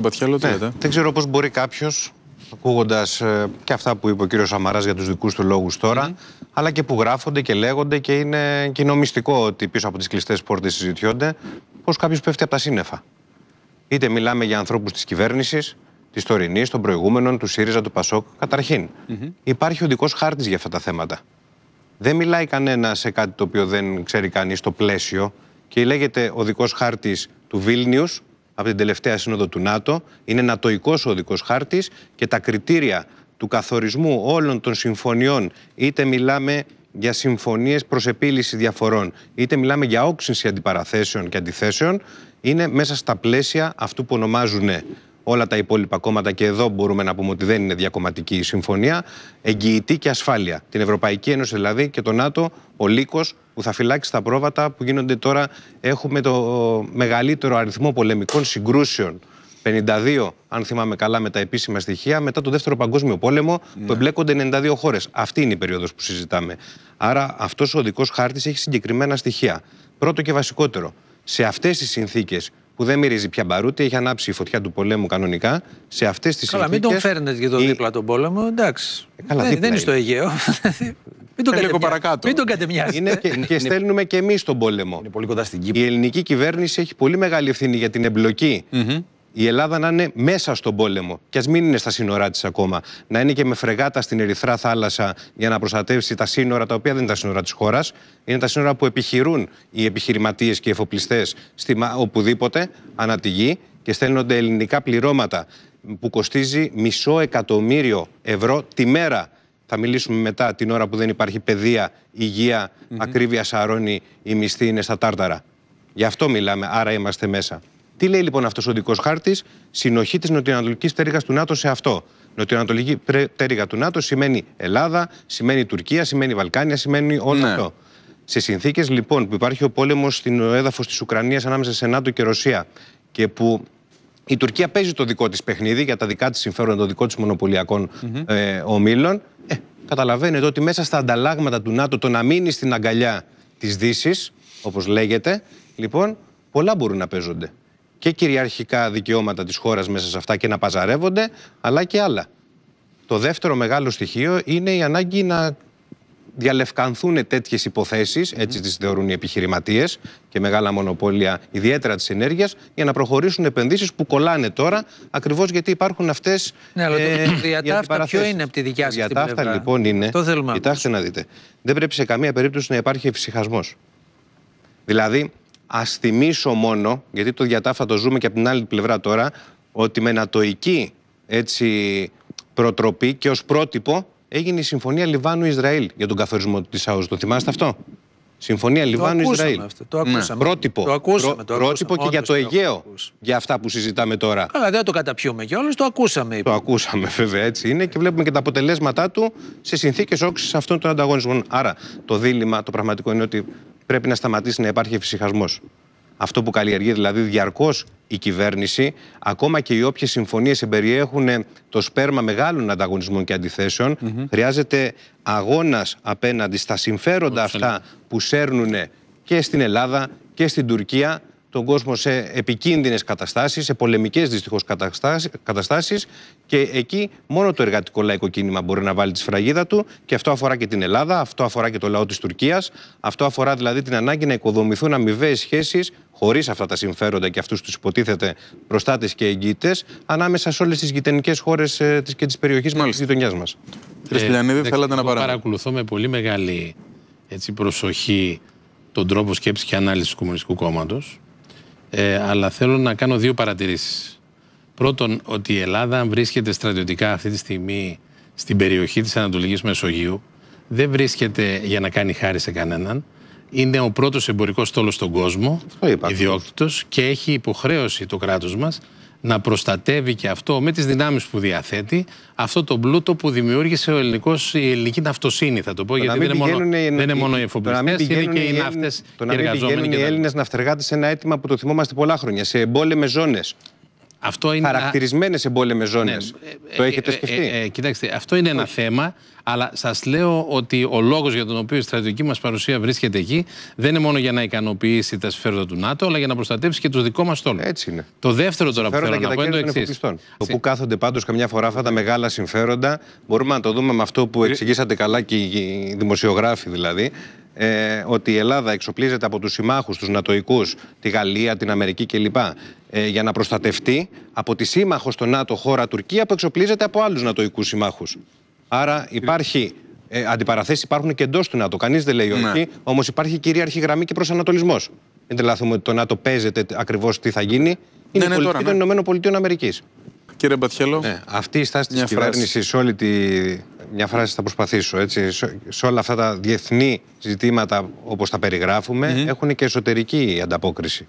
Ναι, δεν ξέρω πώς μπορεί κάποιος, ακούγοντας ε, και αυτά που είπε ο κύριος Σαμαράς για τους δικούς του λόγους αλλά και που γράφονται και λέγονται και είναι κοινομιστικό ότι πίσω από τις κλειστές πόρτες συζητιώνται, πώς κάποιος πέφτει από τα σύννεφα. Είτε μιλάμε για ανθρώπους της κυβέρνησης, της τωρινής, των προηγούμενων, του ΣΥΡΙΖΑ, του ΠΑΣΟΚ. καταρχην Υπάρχει ο υπάρχει οδικός χάρτης για αυτά τα θέματα. Δεν μιλάει κανένα σε κάτι το οποίο δεν ξέρει κανείς το πλαίσιο και λέγεται ο δικό χάρτης του Βίλνιους, από την τελευταία σύνοδο του ΝΑΤΟ. Είναι νατοϊκός ο οδικός χάρτης και τα κριτήρια του καθορισμού όλων των συμφωνιών, είτε μιλάμε για συμφωνίες προς επίλυση διαφορών, είτε μιλάμε για όξυνση αντιπαραθέσεων και αντιθέσεων, είναι μέσα στα πλαίσια αυτού που ονομάζουν όλα τα υπόλοιπα κόμματα, και εδώ μπορούμε να πούμε ότι δεν είναι διακομματική η συμφωνία, εγγυητή και ασφάλεια. Την Ευρωπαϊκή Ένωση δηλαδή και το ΝΑΤΟ, ο λύκος που θα φυλάξει τα πρόβατα που γίνονται τώρα. Έχουμε το μεγαλύτερο αριθμό πολεμικών συγκρούσεων. 52, αν θυμάμαι καλά, με τα επίσημα στοιχεία, μετά το Δεύτερο Παγκόσμιο Πόλεμο, ναι. που εμπλέκονται 92 χώρες. Αυτή είναι η περίοδος που συζητάμε. Άρα, αυτός ο οδικός χάρτης έχει συγκεκριμένα στοιχεία. Πρώτο και βασικότερο, σε αυτές τις συνθήκες που δεν μυρίζει πια μπαρούτι, έχει ανάψει η φωτιά του πολέμου κανονικά. Σε αυτές τις συνθήκε. Καλά, μην τον φέρνετε για τον η... δίπλα τον πόλεμο, εντάξει. Ε, καλά, δεν, δεν είναι στο Αιγαίο. μην τον ε, κατεμιά... παρακάτω. Μην τον Είναι και, στέλνουμε και εμείς τον πόλεμο. Είναι πολύ κοντά στην Κύπρο. Η ελληνική κυβέρνηση έχει πολύ μεγάλη ευθύνη για την εμπλοκή η Ελλάδα να είναι μέσα στον πόλεμο και ας μην είναι στα σύνορά της ακόμα. Να είναι και με φρεγάτα στην Ερυθρά Θάλασσα για να προστατεύσει τα σύνορα τα οποία δεν είναι τα σύνορα της χώρας. Είναι τα σύνορα που επιχειρούν οι επιχειρηματίες και οι εφοπλιστές οπουδήποτε ανά τη γη και στέλνονται ελληνικά πληρώματα που κοστίζει μισό εκατομμύριο ευρώ τη μέρα. Θα μιλήσουμε μετά την ώρα που δεν υπάρχει παιδεία, υγεία, ακρίβεια σαρώνει, η μισθή είναι στα τάρταρα. Γι' αυτό μιλάμε, άρα είμαστε μέσα. Τι λέει λοιπόν αυτός ο οδικό χάρτης, συνοχή της νοτιοανατολικής πτέρυγας του ΝΑΤΟ σε αυτό. Νοτιοανατολική πτέρυγα του ΝΑΤΟ σημαίνει Ελλάδα, σημαίνει Τουρκία, σημαίνει Βαλκάνια, σημαίνει όλο ναι. αυτό. Σε συνθήκες λοιπόν που υπάρχει ο πόλεμος στην έδαφος της Ουκρανίας ανάμεσα σε ΝΑΤΟ και Ρωσία και που η Τουρκία παίζει το δικό της παιχνίδι για τα δικά της συμφέροντα, το δικό της μονοπωλιακών ε, ομίλων. Ε, καταλαβαίνετε ότι μέσα στα ανταλλάγματα του ΝΑΤΟ το να μείνει στην αγκαλιά της Δύσης, όπως λέγεται, λοιπόν, πολλά μπορούν να παίζονται και κυριαρχικά δικαιώματα της χώρας μέσα σε αυτά και να παζαρεύονται, αλλά και άλλα. Το δεύτερο μεγάλο στοιχείο είναι η ανάγκη να διαλευκανθούν τέτοιες υποθέσεις, έτσι τις θεωρούν οι επιχειρηματίες και μεγάλα μονοπόλια, ιδιαίτερα της ενέργειας, για να προχωρήσουν επενδύσεις που κολλάνε τώρα, ακριβώς γιατί υπάρχουν αυτές. Ναι, αλλά ε, το διατάφτα ποιο είναι από τη δικιά σας πλευρά. Διατάφτα λοιπόν είναι. Το Κοιτάξτε να δείτε. Δεν πρέπει σε καμία περίπτωση να υπάρχει εφησυχασμός. Δηλαδή, Ας θυμίσω μόνο, γιατί το διατάφα το ζούμε και από την άλλη πλευρά τώρα, ότι με νατοϊκή έτσι, προτροπή και ως πρότυπο έγινε η Συμφωνία Λιβάνου-Ισραήλ για τον καθορισμό της ΑΟΣ. Το θυμάστε αυτό. Συμφωνία Λιβάνου-Ισραήλ. Το ναι. ακούσαμε. Πρότυπο. Το ακούσαμε, το πρότυπο και για το Αιγαίο. για αυτά που συζητάμε τώρα. Αλλά δεν το καταπιούμε και το ακούσαμε. Το ακούσαμε, βέβαια, έτσι είναι. Και βλέπουμε και τα αποτελέσματά του σε συνθήκες όξης αυτών των ανταγωνισμών. Άρα, το δίλημα το πραγματικό είναι ότι πρέπει να σταματήσει να υπάρχει εφησυχασμός αυτό που καλλιεργεί δηλαδή διαρκώς η κυβέρνηση, ακόμα και οι όποιες συμφωνίες εμπεριέχουν το σπέρμα μεγάλων ανταγωνισμών και αντιθέσεων, χρειάζεται αγώνας απέναντι στα συμφέροντα αυτά που σέρνουν και στην Ελλάδα και στην Τουρκία τον κόσμο σε επικίνδυνες καταστάσεις, σε πολεμικές δυστυχώς καταστάσεις. Και εκεί μόνο το εργατικό λαϊκό κίνημα μπορεί να βάλει τη σφραγίδα του. Και αυτό αφορά και την Ελλάδα, αυτό αφορά και το λαό της Τουρκίας. Αυτό αφορά δηλαδή την ανάγκη να οικοδομηθούν αμοιβαίες σχέσεις, χωρίς αυτά τα συμφέροντα και αυτούς τους υποτίθεται προστάτες και εγγύητες, ανάμεσα σε όλες τις γειτονικές χώρες ε, και της περιοχής μας, της γειτονιάς μας. Κύριε ε, θέλατε να Παρακολουθώ με πολύ μεγάλη έτσι, προσοχή τον τρόπο σκέψης και ανάλυσης του Κομμουνιστικού Κόμματος. Ε, αλλά θέλω να κάνω δύο παρατηρήσεις. Πρώτον, ότι η Ελλάδα βρίσκεται στρατιωτικά αυτή τη στιγμή στην περιοχή της Ανατολικής Μεσογείου. Δεν βρίσκεται για να κάνει χάρη σε κανέναν. Είναι ο πρώτος εμπορικός στόλος στον κόσμο, ιδιόκτητος, και έχει υποχρέωση το κράτος μας να προστατεύει και αυτό με τις δυνάμεις που διαθέτει αυτό το πλούτο που δημιούργησε ο ελληνικός, η ελληνική ναυτοσύνη θα το πω γιατί δεν είναι, μόνο, οι... δεν είναι μόνο οι εφοπλιστές είναι και οι ναύτες Το να μην πηγαίνουν οι Έλληνες ναυτεργάτες ένα αίτημα που το θυμόμαστε πολλά χρόνια σε εμπόλεμες ζώνες αυτό είναι χαρακτηρισμένες εμπόλεμες ναι, ζώνες. Ε, ε, το έχετε ε, σκεφτεί. Ε, κοιτάξτε, αυτό είναι ένα θέμα, αλλά σας λέω ότι ο λόγος για τον οποίο η στρατιωτική μας παρουσία βρίσκεται εκεί δεν είναι μόνο για να ικανοποιήσει τα συμφέροντα του ΝΑΤΟ, αλλά για να προστατεύσει και τους δικό μας στόλους. Έτσι είναι. Το δεύτερο τώρα που θέλω να πω είναι το εξή. Το που κάθονται πάντως καμιά φορά αυτά τα μεγάλα συμφέροντα μπορούμε να το δούμε με αυτό που εξηγήσατε καλά και οι δημοσιογράφοι δηλαδή ε, ότι η Ελλάδα εξοπλίζεται από τους συμμάχους, τους νατοικούς, τη Γαλλία, την Αμερική κλπ. Ε, για να προστατευτεί από τη σύμμαχο στο ΝΑΤΟ χώρα Τουρκία που εξοπλίζεται από άλλους νατοικούς συμμάχους. Άρα υπάρχει ε, αντιπαραθέσεις υπάρχουν και εντός του ΝΑΤΟ. Κανείς δεν λέει ναι. όχι. Ναι. Όμως υπάρχει κυρίαρχη γραμμή και προσανατολισμός. Δεν τρελαθούμε ότι το ΝΑΤΟ παίζεται ακριβώς τι θα γίνει. Είναι ναι, η ναι, πολιτική ναι, των ΗΠΑ. Κύριε Μπατιέλο, ναι, αυτή η στάση τη κυβέρνηση όλη τη μια φράση θα προσπαθήσω. Έτσι, σε όλα αυτά τα διεθνή ζητήματα, όπως τα περιγράφουμε, έχουν και εσωτερική ανταπόκριση.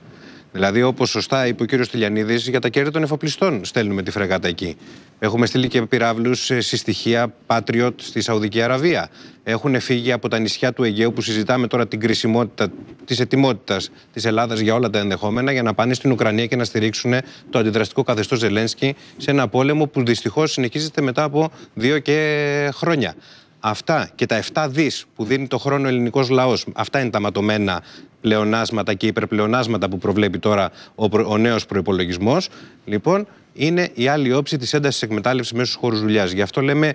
Δηλαδή, όπως σωστά είπε ο κύριος Τηλιανίδη, για τα κέρδη των εφοπλιστών στέλνουμε τη φρεγάτα εκεί. Έχουμε στείλει και πυράβλους ε, συστοιχεία Patriot στη Σαουδική Αραβία. Έχουν φύγει από τα νησιά του Αιγαίου που συζητάμε τώρα την κρισιμότητα της ετοιμότητας της Ελλάδας για όλα τα ενδεχόμενα για να πάνε στην Ουκρανία και να στηρίξουν το αντιδραστικό καθεστώς Ζελένσκι σε ένα πόλεμο που δυστυχώς συνεχίζεται μετά από δύο και χρόνια. Αυτά και τα 7 δις που δίνει το χρόνο ο ελληνικός λαός, αυτά είναι τα ματωμένα πλεονάσματα και υπερπλεονάσματα που προβλέπει τώρα ο, προ, ο νέος προϋπολογισμός, λοιπόν, είναι η άλλη όψη της έντασης εκμετάλλευσης μέσα στους χώρους δουλειάς. Γι' αυτό λέμε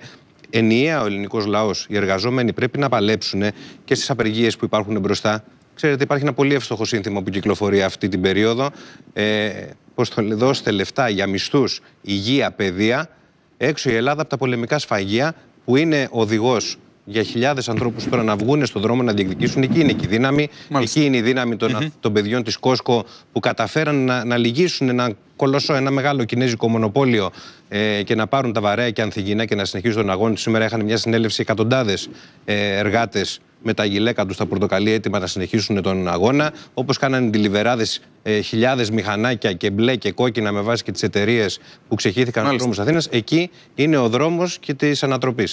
ενιαία ο ελληνικός λαός, οι εργαζόμενοι πρέπει να παλέψουν και στις απεργίες που υπάρχουν μπροστά. Ξέρετε, υπάρχει ένα πολύ εύστοχο σύνθημα που κυκλοφορεί αυτή την περίοδο. Ε, πώς το δώστε λεφτά για μισθούς, υγεία, παιδεία, έξω η Ελλάδα από τα πολεμικά σφαγεία που είναι οδηγός για χιλιάδες ανθρώπους τώρα να βγουν στον δρόμο να διεκδικήσουν. Εκεί είναι και η δύναμη. Μάλιστα. Εκεί είναι η δύναμη των, των παιδιών της Κόσκο που καταφέραν να, να λυγίσουν ένα κολοσσό, ένα μεγάλο κινέζικο μονοπόλιο ε, και να πάρουν τα βαρέα και ανθυγινά και να συνεχίσουν τον αγώνα Σήμερα είχαν μια συνέλευση εκατοντάδες ε, εργάτες με τα γυλαίκα τους στα πορτοκαλί έτοιμα να συνεχίσουν τον αγώνα. Όπως κάνανε τη Λιβεράδε ε, χιλιάδες μηχανάκια και μπλε και κόκκινα με βάση και τις εταιρείες που ξεχύθηκαν δρόμο δρόμου Αθήνας. Εκεί είναι ο δρόμος και της ανατροπής.